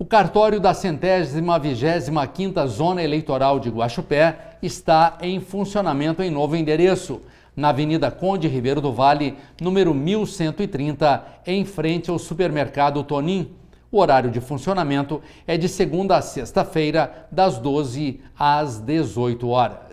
O cartório da centésima vigésima quinta Zona Eleitoral de Guaxupé está em funcionamento em novo endereço, na Avenida Conde Ribeiro do Vale, número 1130, em frente ao supermercado Tonim. O horário de funcionamento é de segunda a sexta-feira, das 12 às 18 horas.